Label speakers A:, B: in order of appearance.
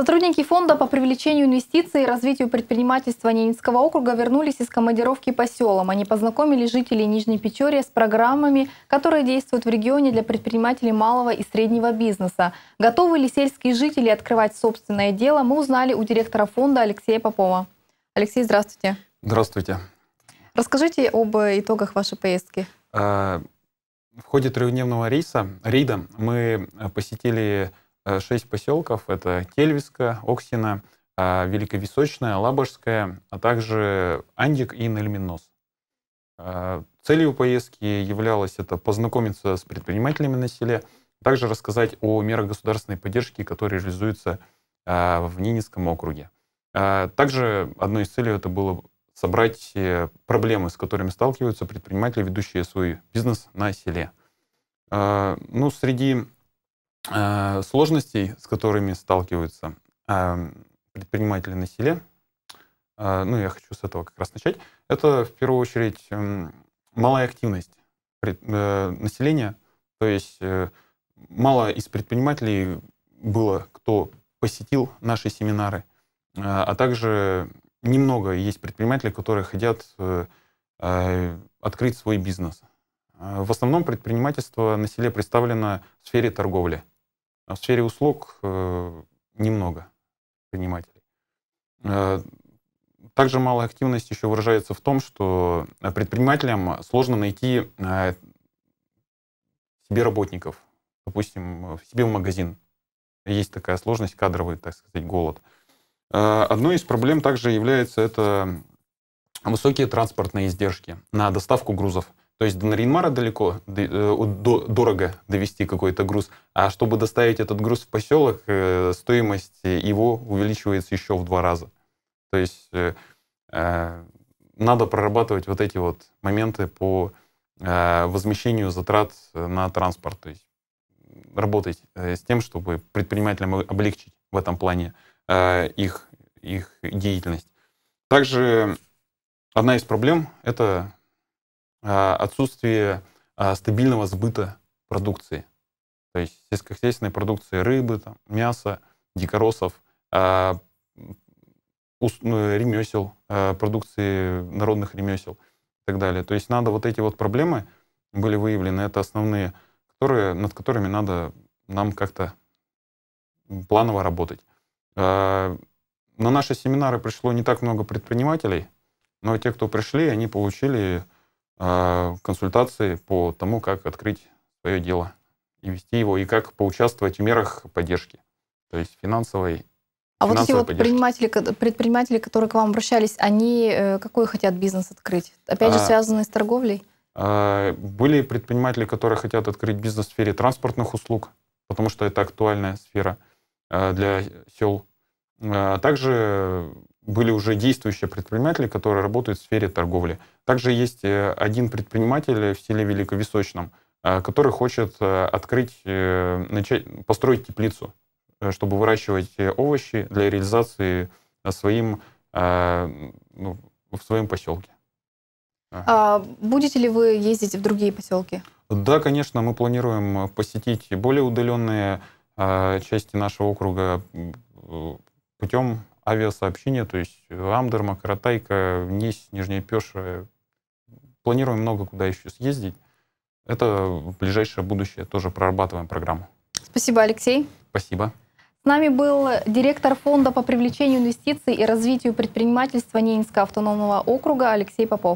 A: Сотрудники фонда по привлечению инвестиций и развитию предпринимательства Ненецкого округа вернулись из командировки по селам. Они познакомили жителей Нижней Печорья с программами, которые действуют в регионе для предпринимателей малого и среднего бизнеса. Готовы ли сельские жители открывать собственное дело, мы узнали у директора фонда Алексея Попова. Алексей, здравствуйте. Здравствуйте. Расскажите об итогах вашей поездки.
B: Э, в ходе трехдневного рейса, рейда мы посетили Э, шесть поселков. Это Кельвиска, Оксина, э, Великовисочная, Лабожская, а также Андик и Нельминос. Э, целью поездки являлось это познакомиться с предпринимателями на селе, а также рассказать о мерах государственной поддержки, которые реализуются в Нининском округе. Также одной из целей это было собрать проблемы, с которыми сталкиваются предприниматели, ведущие свой бизнес на селе. Ну, среди Э, сложностей, с которыми сталкиваются э, предприниматели на селе, э, ну, я хочу с этого как раз начать, это в первую очередь эм, малая активность населения, то есть мало из предпринимателей было, кто посетил наши семинары, а также немного есть предпринимателей, которые хотят открыть свой бизнес. В основном предпринимательство на селе представлено в сфере торговли. А в сфере услуг э, немного предпринимателей. Э, также малая активность еще выражается в том, что предпринимателям сложно найти э, себе работников, допустим, себе в магазин. Есть такая сложность, кадровый, так сказать, голод. Одной из проблем также является это высокие транспортные издержки на доставку грузов. То есть до Наринмара далеко, э, дорого довести какой-то груз. А чтобы доставить этот груз в поселок, э, стоимость его увеличивается еще в два раза. То есть э, надо прорабатывать вот эти вот моменты по возмещению затрат на транспорт. То есть работать с тем, чтобы предпринимателям облегчить в этом плане их, их деятельность. Также одна из проблем — это а, отсутствие а, стабильного сбыта продукции. То есть сельскохозяйственной продукции рыбы, там, мяса, дикоросов, а, ну, ремесел, продукции народных ремесел и так далее. То есть надо вот эти вот проблемы были выявлены, это основные, которые, над которыми надо нам как-то планово работать. На наши семинары пришло не так много предпринимателей, но те, кто пришли, они получили а, консультации по тому, как открыть свое дело и вести его, и как поучаствовать в мерах поддержки, то есть финансовой. А вот эти вот предприниматели,
A: предприниматели, которые к вам обращались, они э, какой хотят бизнес открыть? Опять же, а. связанный с торговлей?
B: А, были предприниматели, которые хотят открыть бизнес в сфере транспортных услуг, потому что это актуальная сфера а, для сел. А, также были уже действующие предприниматели, которые работают в сфере торговли. Также есть э, один предприниматель в селе Великовесочном, а, который хочет э, открыть, э, начать, построить теплицу, чтобы выращивать овощи для реализации своим, а, ну, в своем поселке. А
A: будете ли вы ездить в другие поселки?
B: Да, конечно, мы планируем посетить более удаленные части нашего округа, путем авиасообщения, то есть Амдерма, Каратайка, Несь, Нижняя Пеша. Планируем много куда еще съездить. Это ближайшее будущее, тоже прорабатываем программу.
A: Спасибо, Алексей. Спасибо. С нами был директор фонда по привлечению инвестиций и развитию предпринимательства Ненецкого автономного округа Алексей Попов.